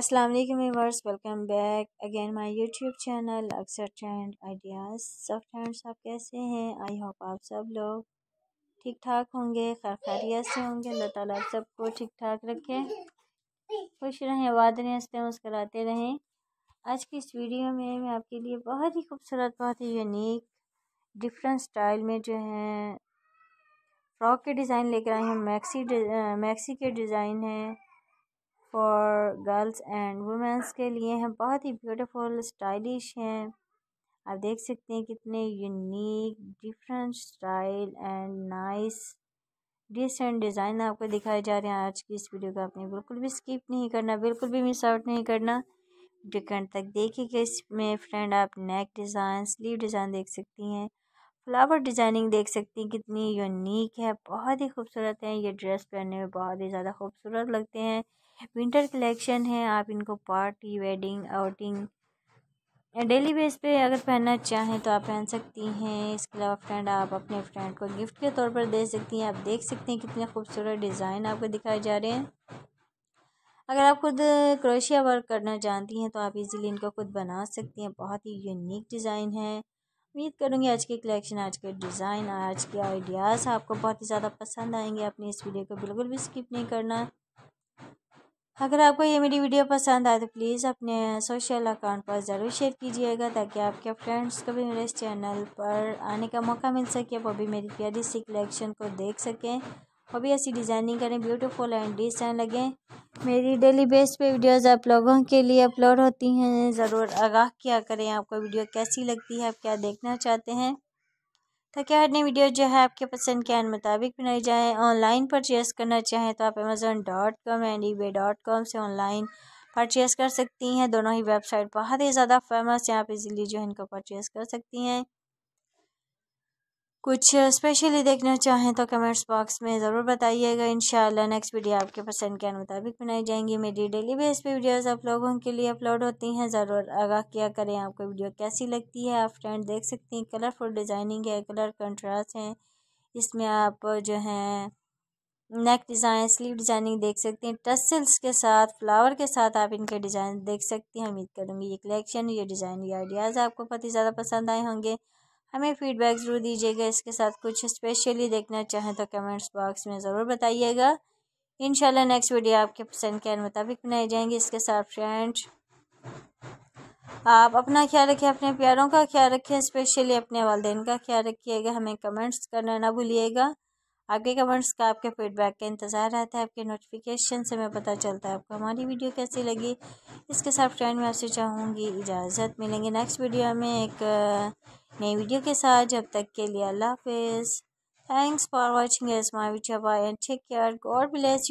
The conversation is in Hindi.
अस्सलाम वालेकुम viewers welcome back again my YouTube channel अक्सर ट्रेंड आइडियाज़ सब फ्रेंड्स आप कैसे हैं आई होप आप सब लोग ठीक ठाक होंगे खैर खैरियत से होंगे अल्लाह ताला आप सबको ठीक ठाक रखे खुश रहें आबाद रहें हंसते मुस्कराते रहें आज की इस वीडियो में मैं आपके लिए बहुत ही खूबसूरत बहुत ही यूनिक डिफरेंट स्टाइल में जो है फ्रॉक के डिज़ाइन लेकर आई हूँ मैक्सी मैक्सी के डिज़ाइन हैं फॉर गर्ल्स एंड वुमेंस के लिए हैं बहुत ही ब्यूटीफुल स्टाइलिश हैं आप देख सकते हैं कितने unique different style and nice decent design आपको दिखाए जा रहे हैं आज की इस वीडियो को आपने बिल्कुल भी स्किप नहीं करना बिल्कुल भी मिस आउट नहीं करना डिकन तक देखिएगा इसमें फ्रेंड आप नेक डिज़ाइन स्लीव डिज़ाइन देख सकती हैं फ्लावर डिज़ाइनिंग देख सकती हैं कितनी यूनिक है बहुत ही खूबसूरत है ये ड्रेस पहनने में बहुत ही ज़्यादा खूबसूरत लगते हैं विंटर कलेक्शन है आप इनको party wedding outing daily base पे अगर पहनना चाहें तो आप पहन सकती हैं इसके अलावा फ्रेंड आप अपने फ्रेंड को गिफ्ट के तौर पर दे सकती हैं आप देख सकते हैं कितने खूबसूरत डिज़ाइन आपको दिखाए जा रहे हैं अगर आप खुद क्रोशिया वर्क करना जानती हैं तो आप इजीली इनको खुद बना सकती हैं बहुत ही यूनिक डिज़ाइन है उम्मीद करूँगी आज के कलेक्शन आज के डिज़ाइन आज के आइडियाज़ आपको बहुत ही ज़्यादा पसंद आएंगे अपने इस वीडियो को बिल्कुल भी स्किप नहीं करना अगर आपको ये मेरी वीडियो पसंद आए तो प्लीज़ अपने सोशल अकाउंट पर ज़रूर शेयर कीजिएगा ताकि आपके फ्रेंड्स को भी मेरे इस चैनल पर आने का मौका मिल सके वो भी मेरी प्यारी सी कलेक्शन को देख सकें वो भी ऐसी डिज़ाइनिंग करें ब्यूटीफुल एंड डिसेंट लगें मेरी डेली बेस पे वीडियोस आप लोगों के लिए अपलोड होती हैं ज़रूर आगाह किया करें आपको वीडियो कैसी लगती है आप क्या देखना चाहते हैं ताकि हर नई वीडियो जो है आपके पसंद के मुताबिक बनाई जाए ऑनलाइन परचेज़ करना चाहें तो आप Amazon dot com and E dot com से ऑनलाइन परचेज़ कर सकती हैं दोनों ही वेबसाइट बहुत ही ज़्यादा फेमस हैं आप इजीली जो है इनको परचेज़ कर सकती हैं कुछ स्पेशली देखना चाहें तो कमेंट्स बॉक्स में ज़रूर बताइएगा इन नेक्स्ट वीडियो आपके पसंद के मुताबिक बनाई जाएंगी मेरी डेली बेस पे वीडियोस आप लोगों के लिए अपलोड होती हैं ज़रूर आगाह किया करें आपको वीडियो कैसी लगती है आप फ्रेंड देख सकती हैं कलरफुल डिज़ाइनिंग है कलर कंट्रास्ट हैं इसमें आप जो हैं नेक डिज़ाइन स्लीव डिज़ाइनिंग देख सकते हैं टसल्स के साथ फ्लावर के साथ आप इनके डिज़ाइन देख सकती हैं उम्मीद करूँगी ये कलेक्शन ये डिज़ाइन ये आइडियाज़ आपको बहुत ही ज़्यादा पसंद आए होंगे हमें फीडबैक ज़रूर दीजिएगा इसके साथ कुछ स्पेशली देखना चाहें तो कमेंट्स बॉक्स में ज़रूर बताइएगा इन नेक्स्ट वीडियो आपके पसंद के मुताबिक बनाई जाएंगी इसके साथ फ्रेंड आप अपना ख्याल रखें अपने प्यारों का ख्याल रखें स्पेशली अपने वालदेन का ख्याल रखिएगा हमें कमेंट्स करना ना भूलिएगा आपके कमेंट्स का आपके फीडबैक का इंतज़ार रहता है आपके नोटिफिकेशन से हमें पता चलता है आपको हमारी वीडियो कैसी लगी इसके साथ फ्रेंड मैं आपसे चाहूँगी इजाज़त मिलेंगे नेक्स्ट वीडियो में एक नई वीडियो के साथ जब तक के लिए अल्लाह हाफिज़ थैंक्स फॉर वॉचिंग एस my video bye and take care God bless you